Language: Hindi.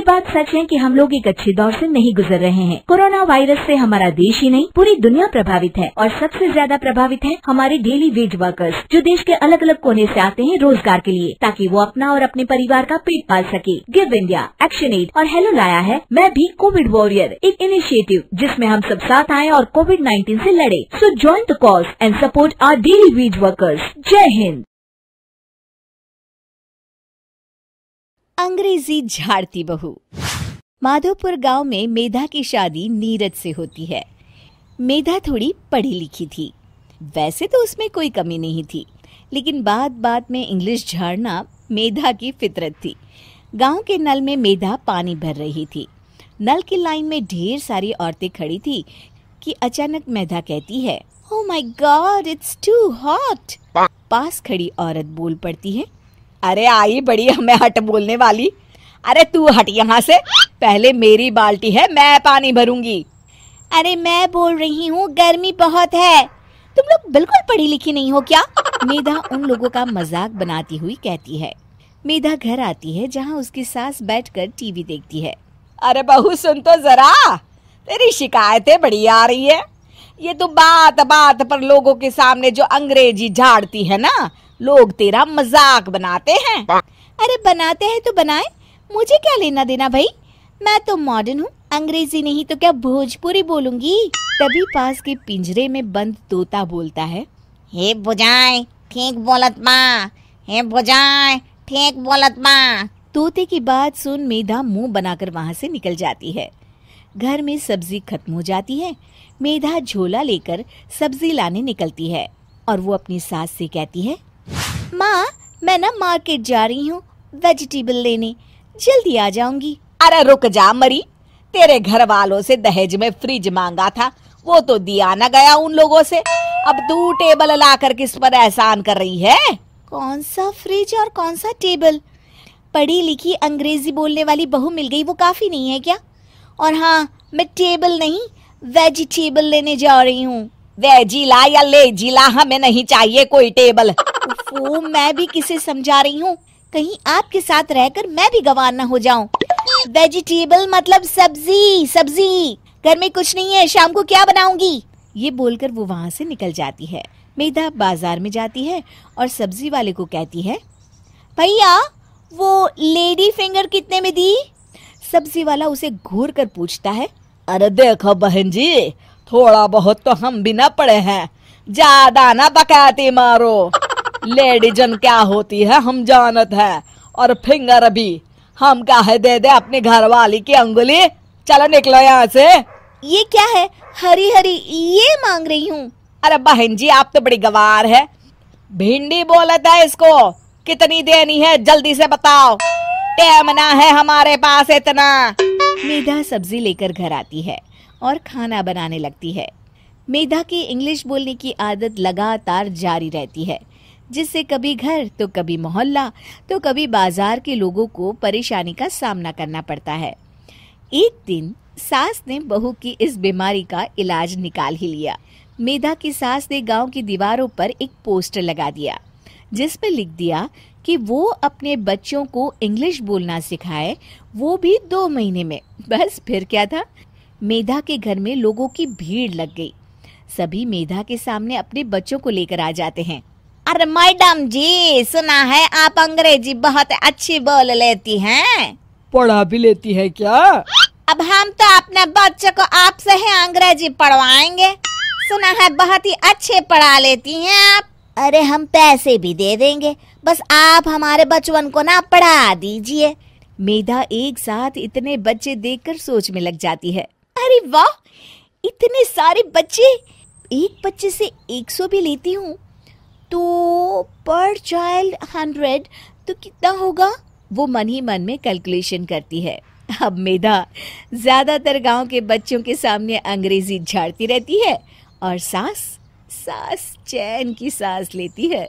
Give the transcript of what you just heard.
ये बात सच है कि हम लोग एक अच्छे दौर से नहीं गुजर रहे हैं कोरोना वायरस से हमारा देश ही नहीं पूरी दुनिया प्रभावित है और सबसे ज्यादा प्रभावित है हमारे डेली वेज वर्कर्स जो देश के अलग अलग कोने से आते हैं रोजगार के लिए ताकि वो अपना और अपने परिवार का पेट पाल सके गिव इंडिया एक्शन एड और हेलो लाया है मैं भी कोविड वॉरियर एक इनिशिएटिव जिसमे हम सब साथ आए और कोविड नाइन्टीन ऐसी लड़े so join the cause and support our daily wage workers जय हिंद अंग्रेजी झाड़ती बहू माधोपुर गांव में मेधा की शादी नीरज से होती है मेधा थोड़ी पढ़ी लिखी थी वैसे तो उसमें कोई कमी नहीं थी लेकिन बात बात में इंग्लिश झाड़ना मेधा की फितरत थी गांव के नल में मेधा पानी भर रही थी नल की लाइन में ढेर सारी औरतें खड़ी थी कि अचानक मेधा कहती है oh my god it's too hot पास खड़ी औरत बोल पड़ती है अरे आई बड़ी हमें हट बोलने वाली अरे तू हट यहाँ से पहले मेरी बाल्टी है मैं पानी भरूंगी अरे मैं बोल रही हूँ गर्मी बहुत है तुम लोग बिल्कुल पढ़ी लिखी नहीं हो क्या मेधा उन लोगों का मजाक बनाती हुई कहती है मेधा घर आती है जहाँ उसकी सास बैठकर टीवी देखती है अरे बहू सुन तो जरा तेरी शिकायतें बड़ी आ रही है ये तो बात बात पर लोगों के सामने जो अंग्रेजी झाड़ती है ना लोग तेरा मजाक बनाते हैं अरे बनाते हैं तो बनाए मुझे क्या लेना देना भाई मैं तो मॉडर्न हूँ अंग्रेजी नहीं तो क्या भोजपुरी बोलूंगी तभी पास के पिंजरे में बंद तोता बोलता है हे बुझाए ठीक बोलत माँ हे बुझाए ठीक बोलत माँ तोते की बात सुन मेधा मुंह बनाकर वहां से निकल जाती है घर में सब्जी खत्म हो जाती है मेधा झोला लेकर सब्जी लाने निकलती है और वो अपनी सास से कहती है माँ मैं ना मार्केट जा रही हूँ वेजिटेबल लेने जल्दी आ जाऊंगी अरे रुक जा मरी तेरे घर वालों से दहेज में फ्रिज मांगा था वो तो दिया ना गया उन लोगों से अब तू टेबल ला कर किस पर एहसान कर रही है कौन सा फ्रिज और कौन सा टेबल पढ़ी लिखी अंग्रेजी बोलने वाली बहू मिल गई वो काफी नहीं है क्या और हाँ मैं टेबल नहीं वेजिटेबल लेने जा रही हूँ वेजिला या लेजिला हमें नहीं चाहिए कोई टेबल वो मैं भी किसे समझा रही हूँ कहीं आपके साथ रहकर मैं भी गवार ना हो जाऊं वेजिटेबल मतलब सब्जी सब्जी घर में कुछ नहीं है शाम को क्या बनाऊंगी ये बोलकर वो वहाँ से निकल जाती है मेधा बाजार में जाती है और सब्जी वाले को कहती है भैया वो लेडी फिंगर कितने में दी सब्जी वाला उसे घूर कर पूछता है अरे देखो बहन जी थोड़ा बहुत तो हम भी ना पड़े हैं ज्यादा ना बकाती मारो लेडीजन क्या होती है हम जानत है और फिंगर भी हम क्या है दे दे अपने घर वाली की अंगुली चलो निकलो यहाँ से ये क्या है हरी हरी ये मांग रही हूँ अरे बहन जी आप तो बड़ी गवार है भिंडी बोलता है इसको कितनी देनी है जल्दी से बताओ टेम ना है हमारे पास इतना मेधा सब्जी लेकर घर आती है और खाना बनाने लगती है मेधा की इंग्लिश बोलने की आदत लगातार जारी रहती है जिससे कभी घर तो कभी मोहल्ला तो कभी बाजार के लोगों को परेशानी का सामना करना पड़ता है एक दिन सास ने बहू की इस बीमारी का इलाज निकाल ही लिया मेधा की सास ने गांव की दीवारों पर एक पोस्टर लगा दिया जिसमें लिख दिया कि वो अपने बच्चों को इंग्लिश बोलना सिखाए वो भी दो महीने में बस फिर क्या था मेधा के घर में लोगों की भीड़ लग गई सभी मेधा के सामने अपने बच्चों को लेकर आ जाते हैं अरे मैडम जी सुना है आप अंग्रेजी बहुत अच्छी बोल लेती हैं पढ़ा भी लेती है क्या अब हम तो अपने बच्चों को आपसे ही अंग्रेजी पढ़वाएंगे सुना है बहुत ही अच्छे पढ़ा लेती हैं आप अरे हम पैसे भी दे देंगे बस आप हमारे बचपन को ना पढ़ा दीजिए मेधा एक साथ इतने बच्चे देखकर सोच में लग जाती है अरे वाह इतने सारे बच्चे एक बच्चे से एक सौ भी लेती हूँ तो पर चाइल्ड हंड्रेड तो कितना होगा वो मन ही मन में कैलकुलेशन करती है अब मेधा ज़्यादातर गांव के बच्चों के सामने अंग्रेजी झाड़ती रहती है और सास सांस चैन की सांस लेती है